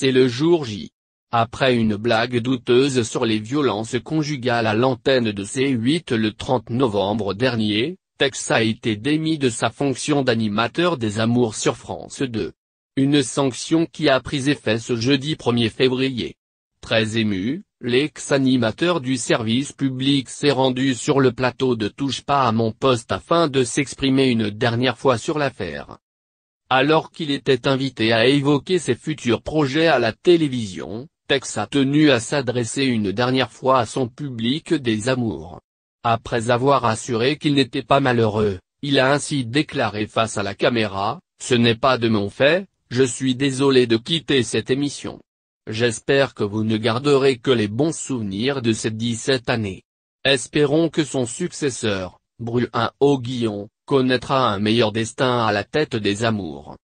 C'est le jour J. Après une blague douteuse sur les violences conjugales à l'antenne de C8 le 30 novembre dernier, Tex a été démis de sa fonction d'animateur des Amours sur France 2. Une sanction qui a pris effet ce jeudi 1er février. Très ému, l'ex-animateur du service public s'est rendu sur le plateau de Touche pas à mon poste afin de s'exprimer une dernière fois sur l'affaire. Alors qu'il était invité à évoquer ses futurs projets à la télévision, Tex a tenu à s'adresser une dernière fois à son public des amours. Après avoir assuré qu'il n'était pas malheureux, il a ainsi déclaré face à la caméra, « Ce n'est pas de mon fait, je suis désolé de quitter cette émission. J'espère que vous ne garderez que les bons souvenirs de ces 17 années. Espérons que son successeur, Bruin Auguillon, connaîtra un meilleur destin à la tête des amours.